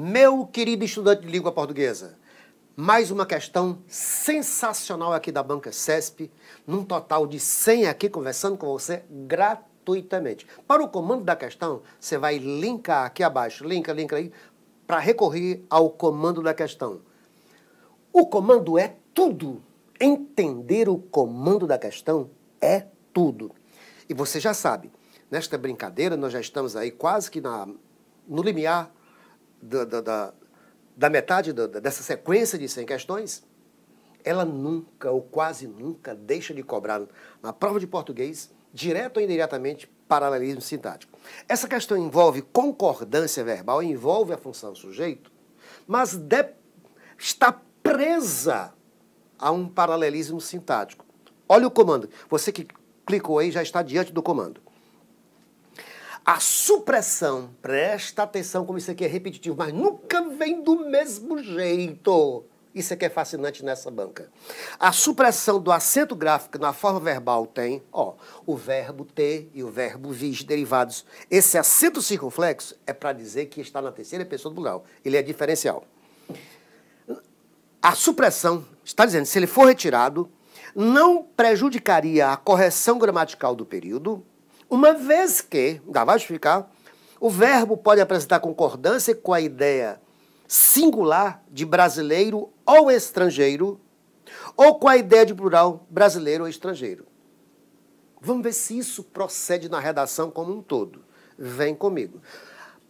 Meu querido estudante de língua portuguesa, mais uma questão sensacional aqui da Banca CESP, num total de 100 aqui conversando com você gratuitamente. Para o comando da questão, você vai linkar aqui abaixo, linka, linka aí, para recorrer ao comando da questão. O comando é tudo. Entender o comando da questão é tudo. E você já sabe, nesta brincadeira nós já estamos aí quase que na, no limiar da, da, da metade da, dessa sequência de 100 questões, ela nunca ou quase nunca deixa de cobrar na prova de português, direto ou indiretamente, paralelismo sintático. Essa questão envolve concordância verbal, envolve a função sujeito, mas de, está presa a um paralelismo sintático. Olha o comando. Você que clicou aí já está diante do comando. A supressão, presta atenção como isso aqui é repetitivo, mas nunca vem do mesmo jeito. Isso aqui é fascinante nessa banca. A supressão do acento gráfico na forma verbal tem, ó, o verbo ter e o verbo vis derivados. Esse acento circunflexo é para dizer que está na terceira pessoa do plural. Ele é diferencial. A supressão, está dizendo, se ele for retirado, não prejudicaria a correção gramatical do período, uma vez que, ainda vai explicar, o verbo pode apresentar concordância com a ideia singular de brasileiro ou estrangeiro, ou com a ideia de plural brasileiro ou estrangeiro. Vamos ver se isso procede na redação como um todo. Vem comigo.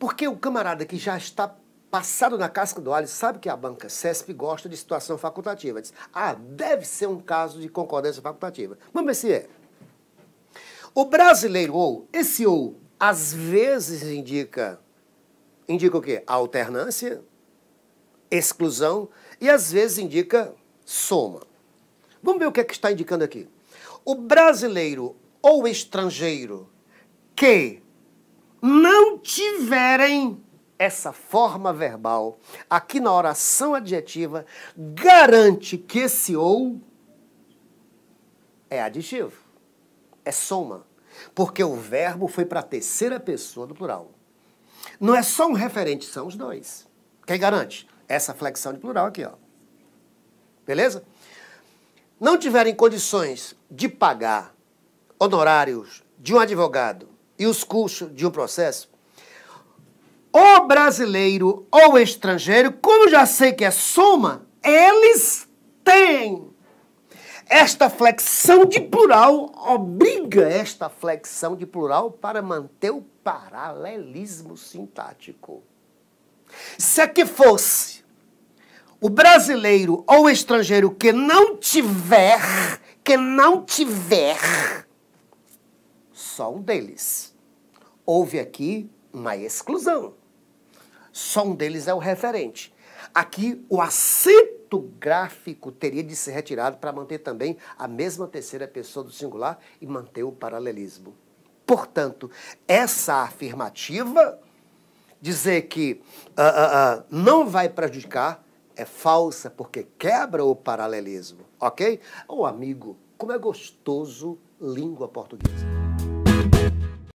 Porque o camarada que já está passado na casca do alho sabe que a banca CESP gosta de situação facultativa. Diz, ah, deve ser um caso de concordância facultativa. Vamos ver se é. O brasileiro ou, esse ou, às vezes indica, indica o quê? Alternância, exclusão e às vezes indica soma. Vamos ver o que, é que está indicando aqui. O brasileiro ou estrangeiro que não tiverem essa forma verbal aqui na oração adjetiva garante que esse ou é aditivo é soma, porque o verbo foi para a terceira pessoa do plural. Não é só um referente, são os dois. Quem garante? Essa flexão de plural aqui, ó. Beleza? Não tiverem condições de pagar honorários de um advogado e os custos de um processo, o brasileiro ou o estrangeiro, como já sei que é soma, eles têm esta flexão de plural obriga esta flexão de plural para manter o paralelismo sintático. Se aqui é que fosse o brasileiro ou o estrangeiro que não tiver, que não tiver, só um deles. Houve aqui uma exclusão. Só um deles é o referente. Aqui o acento outro gráfico teria de ser retirado para manter também a mesma terceira pessoa do singular e manter o paralelismo. Portanto, essa afirmativa, dizer que uh, uh, uh, não vai prejudicar, é falsa, porque quebra o paralelismo, ok? Ô oh, amigo, como é gostoso língua portuguesa.